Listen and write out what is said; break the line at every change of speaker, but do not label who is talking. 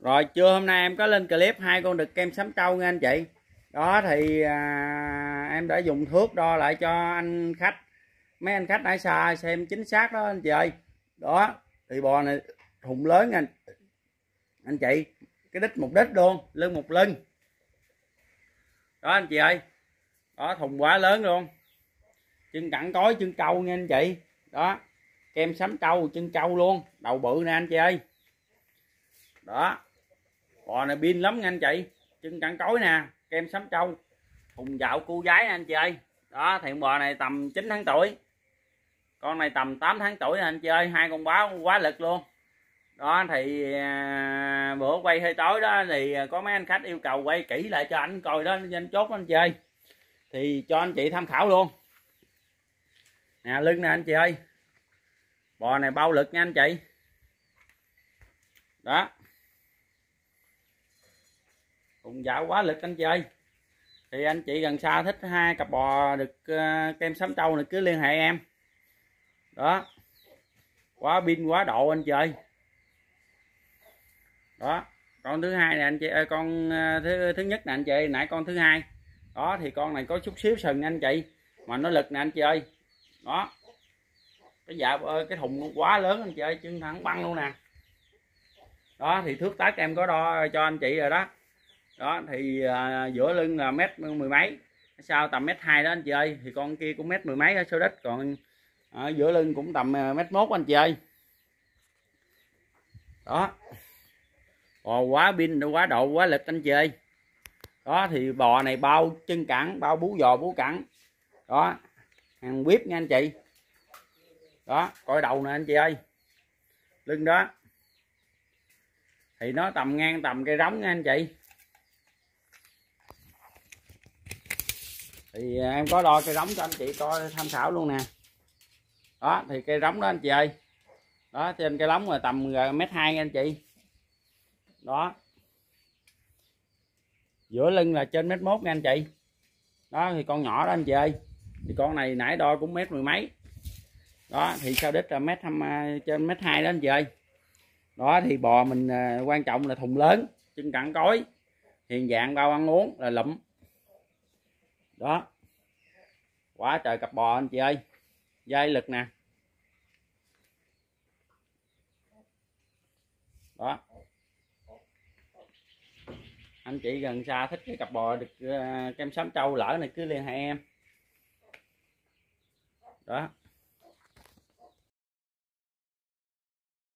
rồi trưa hôm nay em có lên clip hai con đực kem sắm trâu nha anh chị đó thì à, em đã dùng thước đo lại cho anh khách mấy anh khách nãy xa xem chính xác đó anh chị ơi đó thì bò này thùng lớn anh anh chị cái đít một đít luôn lưng một lưng đó anh chị ơi đó thùng quá lớn luôn chân cẳng cối chân trâu nha anh chị đó kem sắm trâu chân trâu luôn đầu bự nè anh chị ơi đó bò này pin lắm nha anh chị chân cẳng cối nè kem sắm trâu hùng dạo cu gái nè anh chị ơi đó thì bò này tầm 9 tháng tuổi con này tầm 8 tháng tuổi nè anh chị ơi hai con báo quá lực luôn đó thì à, bữa quay hơi tối đó thì có mấy anh khách yêu cầu quay kỹ lại cho anh coi đó nhanh chốt anh chị ơi thì cho anh chị tham khảo luôn nè lưng nè anh chị ơi bò này bao lực nha anh chị đó cũng giả quá lực anh chị ơi thì anh chị gần xa thích hai cặp bò được ờ, kem sắm trâu này cứ liên hệ em đó quá pin quá độ anh chị ơi đó con thứ hai này anh chị ơi ờ, con ờ, thứ thứ nhất này anh chị nãy con thứ hai đó thì con này có chút xíu sừng anh chị mà nó lực nè anh chị ơi đó cái dạ cái thùng quá lớn anh chị ơi chân thẳng băng luôn nè đó thì thước tết em có đo cho anh chị rồi đó đó thì à, giữa lưng là mét mười mấy sau tầm mét hai đó anh chị ơi thì con kia cũng mét mười mấy ở số đất còn ở à, giữa lưng cũng tầm à, mét mốt anh chị ơi đó bò quá pin quá độ quá lực anh chị ơi đó thì bò này bao chân cẳng bao bú giò bú cẳng đó hàng bếp nha anh chị đó coi đầu nè anh chị ơi lưng đó thì nó tầm ngang tầm cây rống nha anh chị thì à, em có đo cây rống cho anh chị coi tham khảo luôn nè đó thì cây rống đó anh chị ơi đó trên cây rống là tầm à, mét hai anh chị đó giữa lưng là trên mét mốt nha anh chị đó thì con nhỏ đó anh chị ơi thì con này nãy đo cũng mét mười mấy đó thì sao đít là mét thăm à, trên mét hai đó anh chị ơi đó thì bò mình quan trọng là thùng lớn chân cẳng cối hiền dạng bao ăn uống là lụm đó quá trời cặp bò anh chị ơi dây lực nè đó anh chị gần xa thích cái cặp bò được ờ, kem sám trâu lỡ này cứ liên hệ em đó